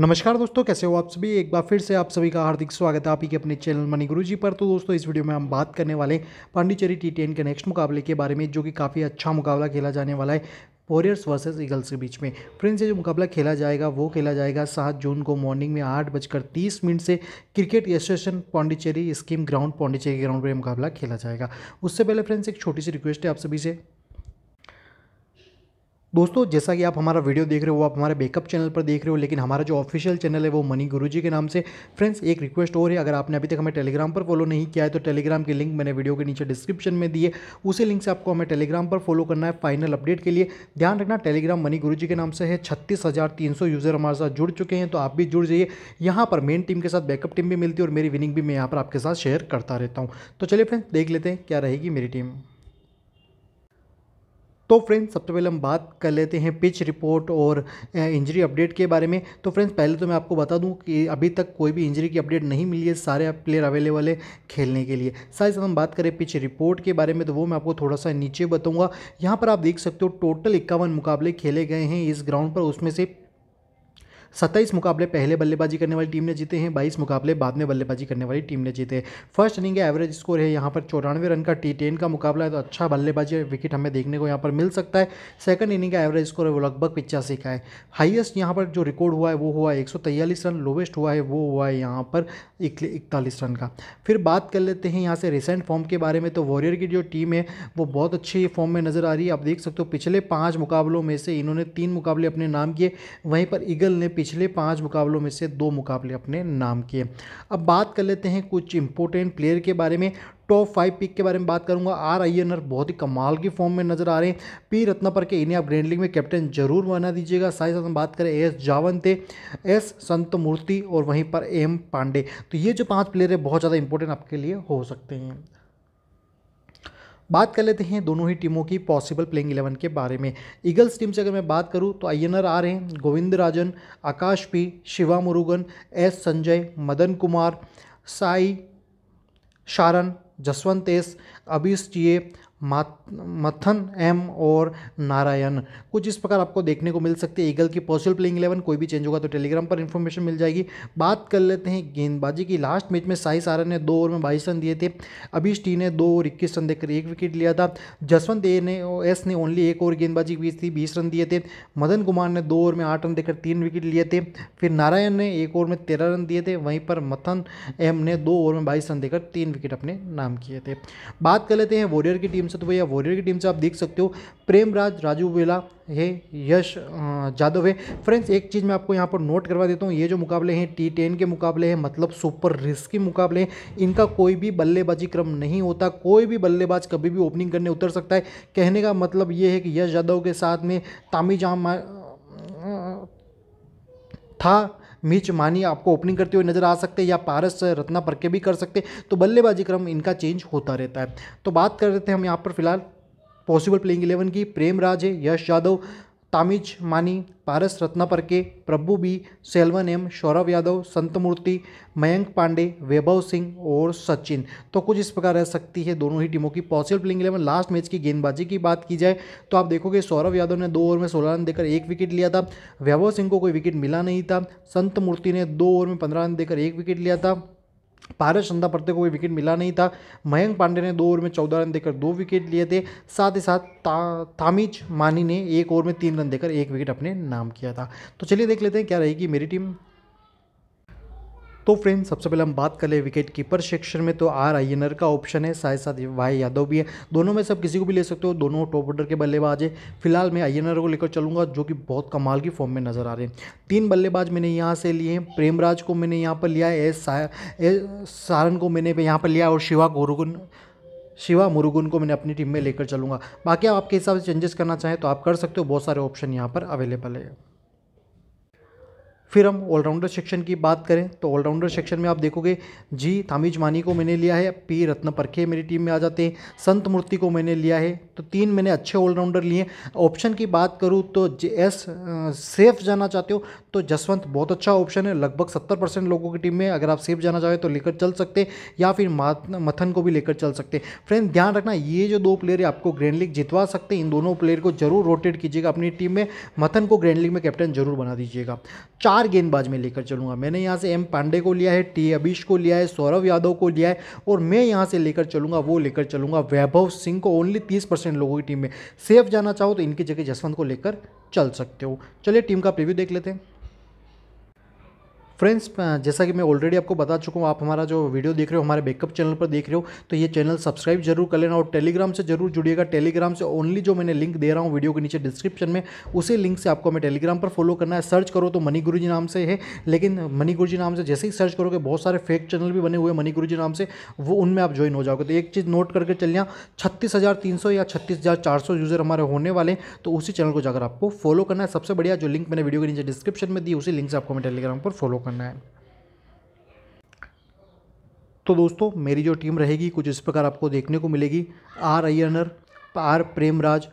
नमस्कार दोस्तों कैसे हो आप सभी एक बार फिर से आप सभी का हार्दिक स्वागत है आप ही के अपने चैनल मनी गुरु जी पर तो दोस्तों इस वीडियो में हम बात करने वाले पांडिचेरी टी टेन के नेक्स्ट मुकाबले के बारे में जो कि काफ़ी अच्छा मुकाबला खेला जाने वाला है वॉरियर्स वर्सेस ईगल्स के बीच में फ्रेंड्स ये जो मुकाबला खेला जाएगा वो खेला जाएगा सात जून को मॉर्निंग में आठ बजकर तीस मिनट से क्रिकेट एसोसिएशन पांडिचेरी स्कीम ग्राउंड पांडिचेरी ग्राउंड पर मुकाबला खेला जाएगा उससे पहले फ्रेंड्स एक छोटी सी रिक्वेस्ट है आप सभी से दोस्तों जैसा कि आप हमारा वीडियो देख रहे हो आप हमारे बेकअप चैनल पर देख रहे हो लेकिन हमारा जो ऑफिशियल चैनल है वो मनी गुरुजी के नाम से फ्रेंड्स एक रिक्वेस्ट और है अगर आपने अभी तक हमें टेलीग्राम पर फॉलो नहीं किया है तो टेलीग्राम की लिंक मैंने वीडियो के नीचे डिस्क्रिप्शन में दिए उसी लिंक से आपको हमें टेलीग्राम पर फॉलो करना है फाइनल अपडेट के लिए ध्यान रखना टेलीग्राम मनी गुरु के नाम से है छत्तीस यूज़र हमारे साथ जुड़ चुके हैं तो आप भी जुड़ जाइए यहाँ पर मेन टीम के साथ बैकअप टीम भी मिलती है और मेरी विनिंग भी मैं यहाँ पर आपके साथ शेयर करता रहता हूँ तो चलिए फ्रेंड्स देख लेते हैं क्या रहेगी मेरी टीम तो फ्रेंड्स सबसे पहले हम बात कर लेते हैं पिच रिपोर्ट और इंजरी अपडेट के बारे में तो फ्रेंड्स पहले तो मैं आपको बता दूं कि अभी तक कोई भी इंजरी की अपडेट नहीं मिली है सारे प्लेयर अवेलेबल है खेलने के लिए साथ ही हम बात करें पिच रिपोर्ट के बारे में तो वो मैं आपको थोड़ा सा नीचे बताऊँगा यहाँ पर आप देख सकते हो टोटल इक्यावन मुकाबले खेले गए हैं इस ग्राउंड पर उसमें से सत्ताईस मुकाबले पहले बल्लेबाजी करने वाली टीम ने जीते हैं बाईस मुकाबले बाद में बल्लेबाजी करने वाली टीम ने जीते हैं फर्स्ट इनिंग एवरेज स्कोर है यहाँ पर चौरानवे रन का टी टेन का मुकाबला है तो अच्छा बल्लेबाजी विकेट हमें देखने को यहाँ पर मिल सकता है सेकंड इनिंग का एवरेज स्कोर है वो लगभग पिचासी का है हाईएस्ट यहाँ पर जो रिकॉर्ड हुआ है वो हुआ है एक रन लोवेस्ट हुआ है वो हुआ है यहाँ पर इकतालीस रन का फिर बात कर लेते हैं यहाँ से रिसेंट फॉर्म के बारे में तो वॉरियर की जो टीम है वो बहुत अच्छी फॉर्म में नज़र आ रही है आप देख सकते हो पिछले पाँच मुकाबलों में से इन्होंने तीन मुकाबले अपने नाम किए वहीं पर ईगल ने पिछले पाँच मुकाबलों में से दो मुकाबले अपने नाम किए अब बात कर लेते हैं कुछ इंपॉर्टेंट प्लेयर के बारे में टॉप फाइव पिक के बारे में बात करूंगा आर अय्यनर बहुत ही कमाल की फॉर्म में नजर आ रहे हैं पी रत्नापर के इन्हें आप ग्रैंड लीग में कैप्टन जरूर बना दीजिएगा साथ ही साथ हम बात करें एस जावन थे एस संत मूर्ति और वहीं पर एम पांडे तो ये जो पांच प्लेयर है बहुत ज़्यादा इंपॉर्टेंट आपके लिए हो सकते हैं बात कर लेते हैं दोनों ही टीमों की पॉसिबल प्लेइंग इलेवन के बारे में ईगल्स टीम से अगर मैं बात करूं तो आयनर आ रहे हैं Govind Rajan Akash P Shiva Murugan S Sanjay Madan Kumar Sai Saran Jaswant S Abish TA Mathan M और नारायण कुछ इस प्रकार आपको देखने को मिल सकती है ईगल की पॉसिबल प्लेइंग इलेवन कोई भी चेंज होगा तो टेलीग्राम पर इन्फॉर्मेशन मिल जाएगी बात कर लेते हैं गेंदबाजी की लास्ट मैच में साई सारा ने दो ओवर में बाईस रन दिए थे अभीष टी ने दो ओवर इक्कीस रन देकर एक विकेट लिया था जसवंत ए ने एस ने ओनली एक ओवर गेंदबाजी की थी बीस रन दिए थे मदन कुमार ने दो ओवर में आठ रन देकर तीन विकेट लिए थे फिर नारायण ने एक ओवर में तेरह रन दिए थे वहीं पर मथन एम ने दो ओवर में बाईस रन देकर तीन विकेट अपने नाम किए थे बात कर लेते हैं वॉरियर की टीम टीम से तो भैया वॉरियर की टीम से आप देख सकते हो प्रेम राज राजू बेला है यश जादव है फ्रेंड्स एक चीज़ मैं आपको यहाँ पर नोट करवा देता हूँ ये जो मुकाबले हैं टी टेन के मुकाबले हैं मतलब सुपर रिस्की मुकाबले हैं इनका कोई भी बल्लेबाजी क्रम नहीं होता कोई भी बल्लेबाज कभी भी ओपनिंग करने उतर सकता है कहने का मतलब ये है कि यश जादव के साथ में तामी जाम था मिच मानी आपको ओपनिंग करते हुए नजर आ सकते हैं या पारस uh, रत्ना पर भी कर सकते तो बल्लेबाजी क्रम इनका चेंज होता रहता है तो बात कर रहे थे हम यहाँ पर फिलहाल पॉसिबल प्लेइंग इलेवन की प्रेम राज है यश यादव तामिज मानी पारस रत्नापरके प्रभु बी सेल्वन एम सौरभ यादव संत मूर्ति मयंक पांडे वैभव सिंह और सचिन तो कुछ इस प्रकार रह सकती है दोनों ही टीमों की possible playing eleven last match की गेंदबाजी की बात की जाए तो आप देखोगे सौरभ यादव ने दो ओवर में सोलह रन देकर एक विकेट लिया था वैभव सिंह को कोई विकेट मिला नहीं था संत मूर्ति ने दो ओवर में पंद्रह रन देकर एक विकेट लिया था पारस चंदा परते को कोई विकेट मिला नहीं था मयंक पांडे ने दो ओवर में चौदह रन देकर दो विकेट लिए थे साथ ही साथ ता, तामिज मानी ने एक ओवर में तीन रन देकर एक विकेट अपने नाम किया था तो चलिए देख लेते हैं क्या रहेगी मेरी टीम तो फ्रेंड सबसे पहले हम बात कर ले विकेट कीपर सेक्शन में तो आर आइनर का ऑप्शन है साथ साथ वाई यादव भी है दोनों में सब किसी को भी ले सकते हो दोनों टॉप ऑर्डर के बल्लेबाज है फिलहाल मैं आइनर को लेकर चलूँगा जो कि बहुत कमाल की फॉर्म में नजर आ रहे हैं तीन बल्लेबाज मैंने यहाँ से लिए हैं प्रेमराज को मैंने यहाँ पर लिया है एस सारन को मैंने यहाँ पर लिया और शिवा गोरुगुन शिवा मुरुगुन को मैंने अपनी टीम में लेकर चलूँगा बाकी आप आपके हिसाब से चेंजेस करना चाहें तो आप कर सकते हो बहुत सारे ऑप्शन यहाँ पर अवेलेबल है फिर हम ऑलराउंडर सेक्शन की बात करें तो ऑलराउंडर सेक्शन में आप देखोगे जी थामिज मानी को मैंने लिया है पी रत्न परखे मेरी टीम में आ जाते हैं संत मूर्ति को मैंने लिया है तो तीन मैंने अच्छे ऑलराउंडर लिए ऑप्शन की बात करूँ तो जे एस सेफ जाना चाहते हो तो जसवंत बहुत अच्छा ऑप्शन है लगभग सत्तर परसेंट लोगों की टीम में अगर आप सेफ जाना चाहें तो लेकर चल सकते या फिर मथन को भी लेकर चल सकते फ्रेंड ध्यान रखना ये जो दो प्लेयर है आपको ग्रैंड लीग जितवा सकते हैं इन दोनों प्लेयर को जरूर रोटेट कीजिएगा अपनी टीम में मथन को ग्रैंड लीग में कैप्टन जरूर बना दीजिएगा चार चार गेंदबाज में लेकर चलूंगा मैंने यहाँ से एम पांडे को लिया है टी अबीश को लिया है सौरभ यादव को लिया है और मैं यहाँ से लेकर चलूंगा वो लेकर चलूंगा वैभव सिंह को ओनली तीस परसेंट लोगों की टीम में सेफ जाना चाहो तो इनकी जगह जसवंत को लेकर चल सकते हो चलिए टीम का प्रिव्यू देख लेते हैं फ्रेंड्स जैसा कि मैं ऑलरेडी आपको बता चुका हूँ आप हमारा जो वीडियो देख रहे हो हमारे बैकअप चैनल पर देख रहे हो तो ये चैनल सब्सक्राइब जरूर कर लेना और टेलीग्राम से जरूर जुड़िएगा टेलीग्राम से ओनली जो मैंने लिंक दे रहा हूँ वीडियो के नीचे डिस्क्रिप्शन में उसी लिंक से आपको हमें टेलीग्राम पर फॉलो करना है सर्च करो तो मनी गुरु जी नाम से है लेकिन मनी गुरु जी नाम से जैसे ही सर्च करोगे बहुत सारे फेक चैनल भी बने हुए मनी गुरु जी नाम से वो उनमें आप ज्वाइन हो जाओगे तो एक चीज़ नोट करके चलिए छत्तीस हज़ार तीन सौ या छत्तीस हज़ार चार सौ यूज़र हमारे होने वाले तो उसी चैनल को जाकर आपको फॉलो करना है सबसे बढ़िया जो लिंक मैंने वीडियो के नीचे डिस्क्रिप्शन में दी उसी लिंक से आपको हमें टेलीग्राम पर फॉलो करना है तो दोस्तों मेरी जो टीम रहेगी कुछ इस प्रकार आपको देखने को मिलेगी R Aiyanar R Premraj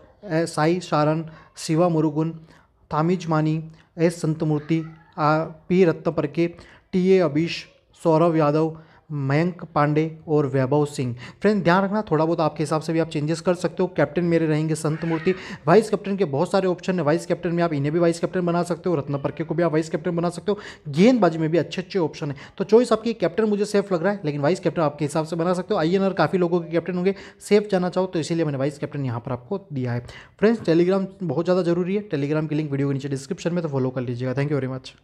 Sai Saran Shiva Murugan Tamizh Mani S Santhamurthy P Ratnaparkhe T A Abish Saurabh Yadav Mayank Pandey और वैभव सिंह फ्रेंड ध्यान रखना थोड़ा बहुत आपके हिसाब से भी आप चेंजेस कर सकते हो कैप्टन मेरे रहेंगे संत मूर्ति वाइस कैप्टन के बहुत सारे ऑप्शन है वाइस कैप्टन में आप इन्हें भी वाइस कैप्टन बना सकते हो रत्न परके को भी आप वाइस कैप्टन बना सकते हो गेंदबाजी में भी अच्छे अच्छे ऑप्शन है तो चॉइस आपकी कैप्टन मुझे सेफ लग रहा है लेकिन वाइस कैप्टन आपके हिसाब से बना सकते हो आई काफ़ी लोगों के कैप्टन होंगे सेफ जाना चाहो तो इसीलिए मैंने वाइस कैप्टन यहाँ पर आपको दिया है फ्रेंड्स टेलीग्राम बहुत ज़्यादा जरूरी है टेलीग्राम की लिंक वीडियो के नीचे डिस्क्रिप्शन में तो फॉलो कर लीजिएगा थैंक यू वेरी मच